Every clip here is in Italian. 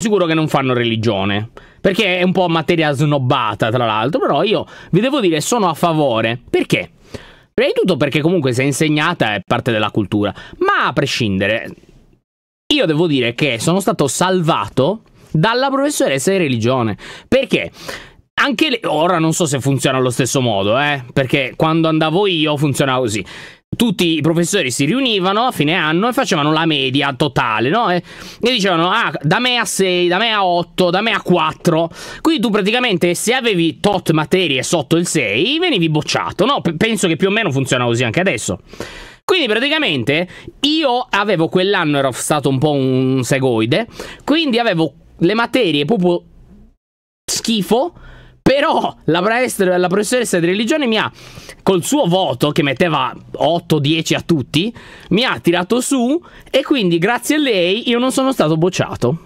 Sicuro che non fanno religione, perché è un po' materia snobbata, tra l'altro, però io vi devo dire sono a favore. Perché? Prima di tutto perché comunque se è insegnata è parte della cultura, ma a prescindere, io devo dire che sono stato salvato dalla professoressa di religione. Perché? anche le... ora non so se funziona allo stesso modo, eh, perché quando andavo io funzionava così. Tutti i professori si riunivano a fine anno e facevano la media totale, no? E, e dicevano, ah, da me a 6, da me a 8, da me a 4. Quindi tu praticamente se avevi tot materie sotto il 6, venivi bocciato, no? P penso che più o meno funziona così anche adesso. Quindi praticamente io avevo quell'anno, ero stato un po' un segoide, quindi avevo le materie proprio schifo però la, pre la professoressa di religione mi ha, col suo voto, che metteva 8-10 a tutti, mi ha tirato su e quindi grazie a lei io non sono stato bocciato.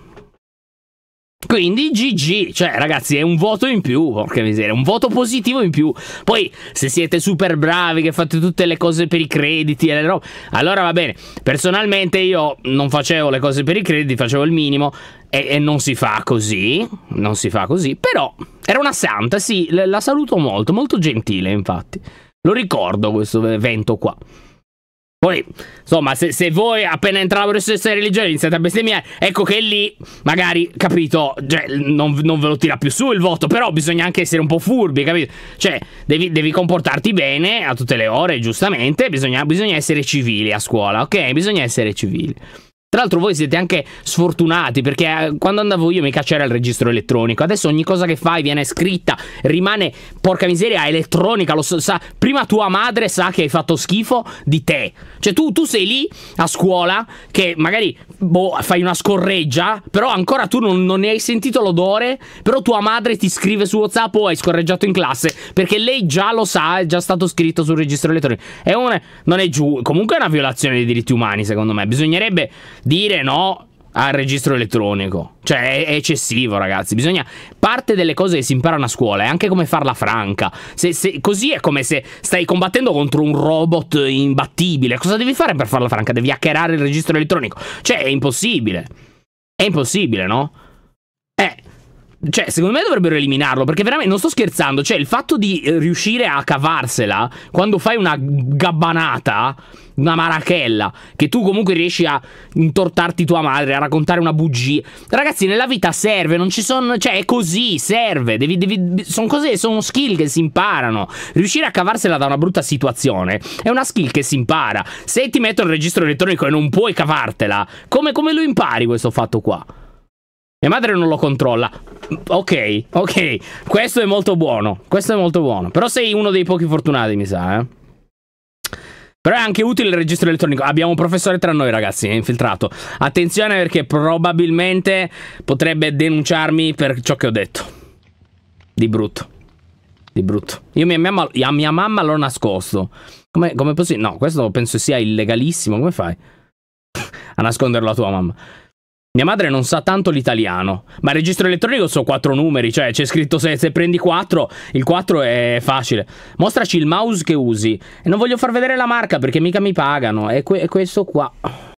Quindi GG, cioè ragazzi è un voto in più, porca miseria, un voto positivo in più. Poi se siete super bravi, che fate tutte le cose per i crediti e le robe, allora va bene. Personalmente io non facevo le cose per i crediti, facevo il minimo e, e non si fa così, non si fa così. Però era una santa, sì, la saluto molto, molto gentile infatti. Lo ricordo questo evento qua. Poi, insomma, se, se, voi appena entra la professoressa religione iniziate a bestemmiare, ecco che lì, magari, capito, cioè, non, non, ve lo tira più su il voto, però bisogna anche essere un po' furbi, capito? Cioè, devi, devi comportarti bene a tutte le ore, giustamente, bisogna, bisogna essere civili a scuola, ok? Bisogna essere civili. Tra l'altro voi siete anche sfortunati perché eh, quando andavo io mica c'era il registro elettronico. Adesso ogni cosa che fai viene scritta, rimane porca miseria elettronica, lo so, sa, prima tua madre sa che hai fatto schifo di te. Cioè tu, tu sei lì a scuola che magari boh, fai una scorreggia, però ancora tu non, non ne hai sentito l'odore, però tua madre ti scrive su WhatsApp o oh, hai scorreggiato in classe perché lei già lo sa, è già stato scritto sul registro elettronico. È un, non è giù, comunque è una violazione dei diritti umani secondo me. Bisognerebbe dire no al registro elettronico. Cioè, è, eccessivo, ragazzi. Bisogna. Parte delle cose che si imparano a scuola è anche come farla franca. Se, se, così è come se stai combattendo contro un robot imbattibile. Cosa devi fare per farla franca? Devi hackerare il registro elettronico. Cioè, è impossibile. È impossibile, no? Cioè, secondo me dovrebbero eliminarlo, perché veramente non sto scherzando, cioè il fatto di eh, riuscire a cavarsela quando fai una gabbanata, una marachella, che tu comunque riesci a intortarti tua madre, a raccontare una bugia. Ragazzi, nella vita serve, non ci sono, cioè è così, serve, devi, devi, sono cose, sono skill che si imparano. Riuscire a cavarsela da una brutta situazione è una skill che si impara. Se ti metto il registro elettronico e non puoi cavartela, come, come lo impari questo fatto qua? Mia madre non lo controlla. Ok, ok. Questo è molto buono. Questo è molto buono. Però sei uno dei pochi fortunati, mi sa, eh. Però è anche utile il registro elettronico. Abbiamo un professore tra noi, ragazzi, è eh, infiltrato. Attenzione perché probabilmente potrebbe denunciarmi per ciò che ho detto. Di brutto. Di brutto. Io mia, mia, a mia mamma l'ho nascosto. Come, come possibile? No, questo penso sia illegalissimo. Come fai a nasconderlo a tua mamma? Mia madre non sa tanto l'italiano, ma il registro elettronico sono quattro numeri, cioè c'è scritto se, se prendi quattro, il quattro è facile. Mostraci il mouse che usi. E non voglio far vedere la marca perché mica mi pagano, è, que è questo qua.